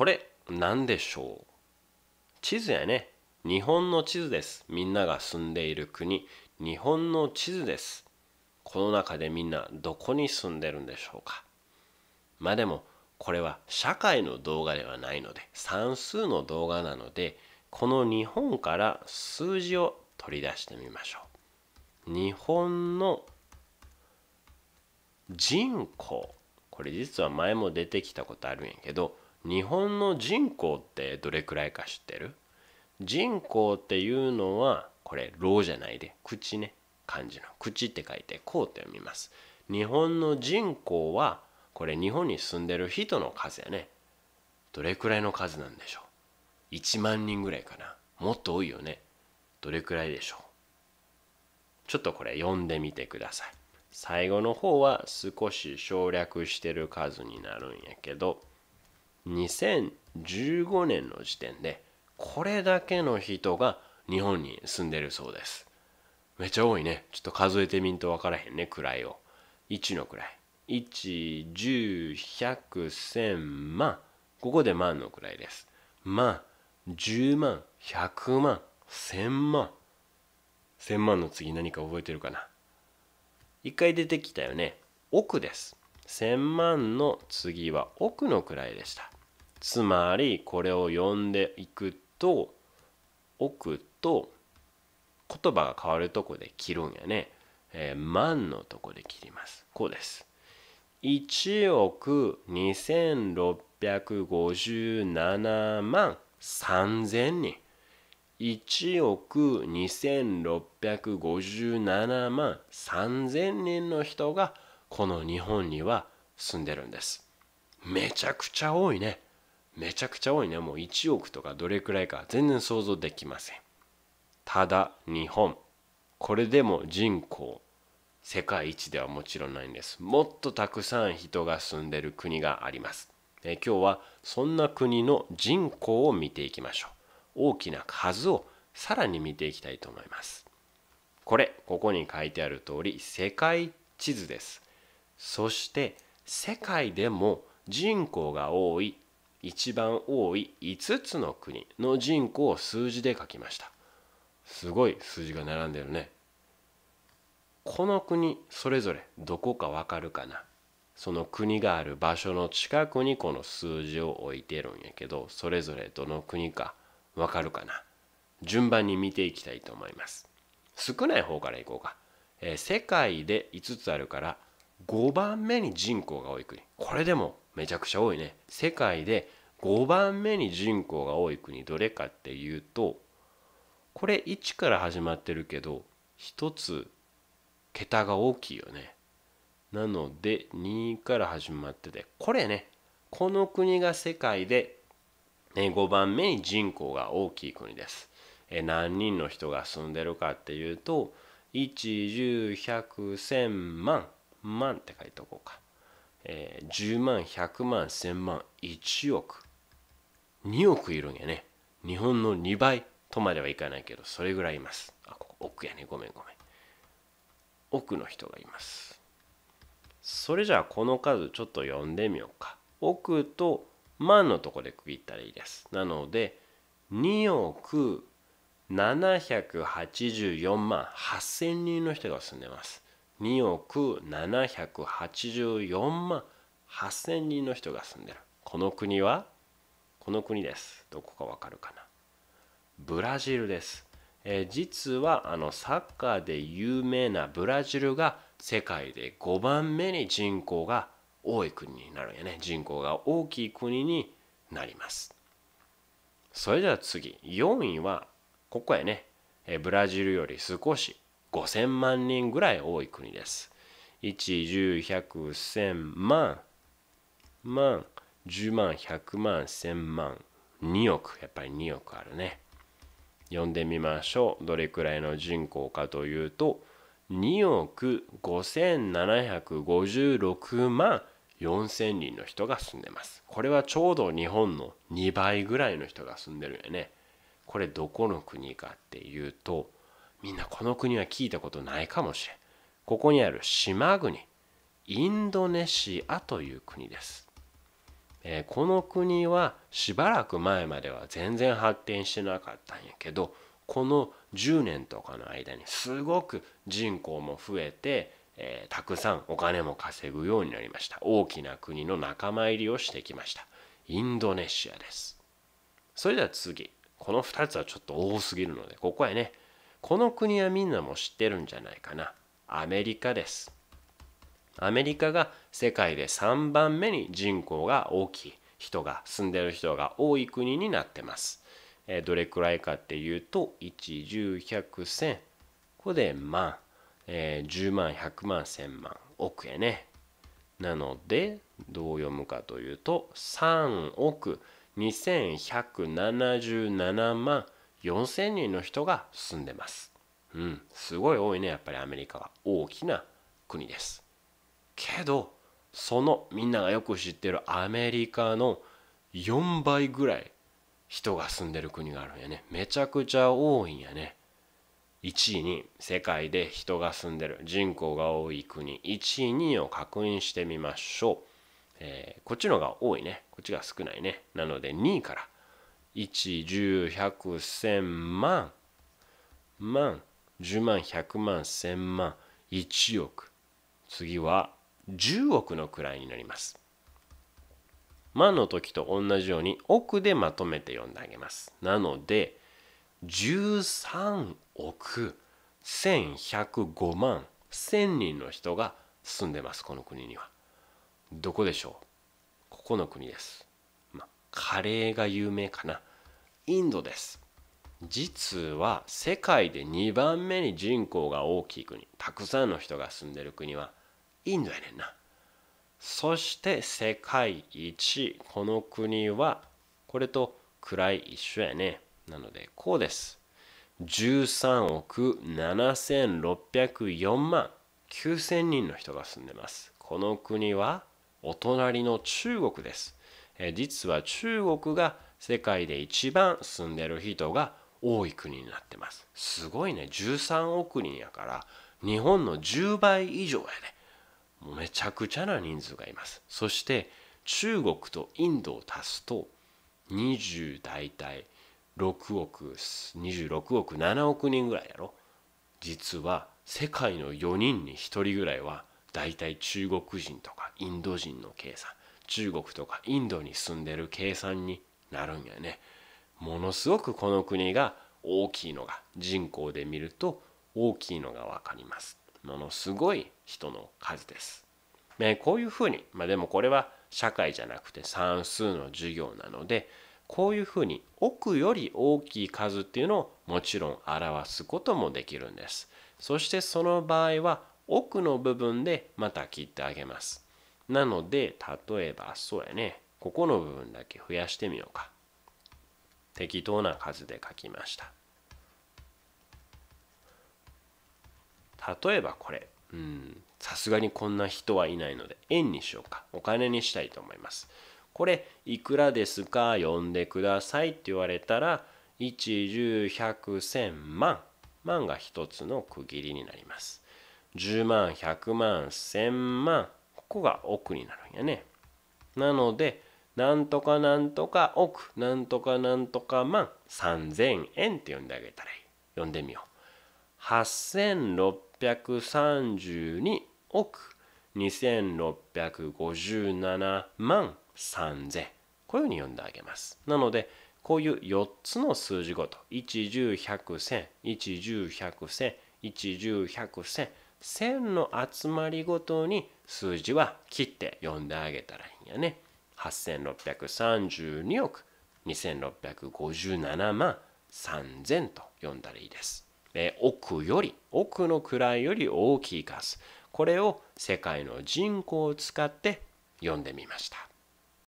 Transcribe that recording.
これ何でしょう地図やね日本の地図ですみんなが住んでいる国日本の地図ですこの中でみんなどこに住んでるんでしょうかまあでもこれは社会の動画ではないので算数の動画なのでこの日本から数字を取り出してみましょう日本の人口これ実は前も出てきたことあるんやけど日本の人口ってどれくらいか知ってる人口っていうのはこれ「ろ」じゃないで口ね漢字の「口」って書いて「こう」って読みます日本の人口はこれ日本に住んでる人の数やねどれくらいの数なんでしょう1万人ぐらいかなもっと多いよねどれくらいでしょうちょっとこれ読んでみてください最後の方は少し省略してる数になるんやけど2015年の時点でこれだけの人が日本に住んでるそうですめっちゃ多いねちょっと数えてみんと分からへんね位を1の位110100100万ここで万の位です万10万100万1000万1000万の次何か覚えてるかな一回出てきたよね億です1000万の次は億の位でしたつまりこれを読んでいくと置くと言葉が変わるとこで切るんやね。えー、万のとこで切ります。こうです。1億2657万3000人。1億2657万3000人の人がこの日本には住んでるんです。めちゃくちゃ多いね。めちゃくちゃ多いねもう1億とかどれくらいか全然想像できませんただ日本これでも人口世界一ではもちろんないんですもっとたくさん人が住んでる国がありますえ今日はそんな国の人口を見ていきましょう大きな数をさらに見ていきたいと思いますこれここに書いてある通り世界地図ですそして世界でも人口が多い一番多い5つの国の人口を数字で書きましたすごい数字が並んでるねこの国それぞれどこかわかるかなその国がある場所の近くにこの数字を置いてるんやけどそれぞれどの国かわかるかな順番に見ていきたいと思います少ない方からいこうか、えー、世界で5つあるから「5番目に人口が多い国これでもめちゃくちゃ多いね世界で5番目に人口が多い国どれかっていうとこれ1から始まってるけど1つ桁が大きいよねなので2から始まっててこれねこの国が世界で5番目に人口が大きい国です何人の人が住んでるかっていうと1 1 0 0 1 0 0 0万万って書いておこうか、えー、10万100万1000万1億2億いるんやね日本の2倍とまではいかないけどそれぐらいいますあここ奥やねごめんごめん奥の人がいますそれじゃあこの数ちょっと読んでみようか奥と万のとこで区切ったらいいですなので2億784万8000人の人が住んでます2億784万8 0 0人の人が住んでるこの国はこの国ですどこかわかるかなブラジルです、えー、実はあのサッカーで有名なブラジルが世界で5番目に人口が多い国になるんやね人口が大きい国になりますそれでは次4位はここやねブラジルより少し5000万人ぐらい多い国です。1、10、100、1000万、万、10万、100万、1000万、2億、やっぱり2億あるね。読んでみましょう。どれくらいの人口かというと、2億5756万4000人の人が住んでます。これはちょうど日本の2倍ぐらいの人が住んでるよね。これどこの国かっていうと、みんなこの国は聞いたことないかもしれん。ここにある島国、インドネシアという国です。えー、この国はしばらく前までは全然発展してなかったんやけど、この10年とかの間にすごく人口も増えて、えー、たくさんお金も稼ぐようになりました。大きな国の仲間入りをしてきました。インドネシアです。それでは次。この2つはちょっと多すぎるので、ここへね、この国はみんなも知ってるんじゃないかなアメリカですアメリカが世界で3番目に人口が大きい人が住んでる人が多い国になってます、えどれくらいかっていうと110100100ここで万、えー、10万100万1000万億円ねなのでどう読むかというと3億2177万4,000人の人が住んでます。うん、すごい多いねやっぱりアメリカは大きな国です。けどそのみんながよく知ってるアメリカの4倍ぐらい人が住んでる国があるんやねめちゃくちゃ多いんやね1位に世界で人が住んでる人口が多い国1位2位を確認してみましょう、えー、こっちのが多いねこっちが少ないねなので2位から1、10、100、1000万、万、10万、100万、1000万、1億。次は10億の位になります。万の時と同じように億でまとめて読んであげます。なので、13億1105万1000人の人が住んでます、この国には。どこでしょうここの国です。カレーが有名かなインドです実は世界で2番目に人口が大きい国たくさんの人が住んでる国はインドやねんなそして世界一この国はこれと暗い一緒やねなのでこうです13億7604万9000人の人が住んでますこの国はお隣の中国ですえ実は中国が世界で一番住んでる人が多い国になってますすごいね13億人やから日本の10倍以上やねもうめちゃくちゃな人数がいますそして中国とインドを足すと20大体6億26億7億人ぐらいやろ実は世界の4人に1人ぐらいは大体中国人とかインド人の計算中国とかインドに住んでる計算になるんやね。ものすごくこの国が大きいのが人口で見ると大きいのが分かります。ものすごい人の数です。ね、こういうふうに、まあ、でもこれは社会じゃなくて算数の授業なのでこういうふうに奥より大きい数っていうのをもちろん表すこともできるんです。そしてその場合は奥の部分でまた切ってあげます。なので、例えば、そうやね。ここの部分だけ増やしてみようか。適当な数で書きました。例えばこれ。うん。さすがにこんな人はいないので、円にしようか。お金にしたいと思います。これ、いくらですか呼んでくださいって言われたら、1、10、100、1000万。万が一つの区切りになります。10万、100万、1000万。こが億になるんやね。なので、なんとかなんとか億、なんとかなんとか万、3000円って呼んであげたらいい。呼んでみよう。8632億、2657万3000。こういうふうに呼んであげます。なので、こういう4つの数字ごと、1、10、100、1000、1、10、100、1000、1、10、100、1000、線の集まりごとに数字は切って読んであげたらいいんやね。8632億2657万3000と読んだらいいです。え奥より奥の位より大きい数これを世界の人口を使って読んでみました。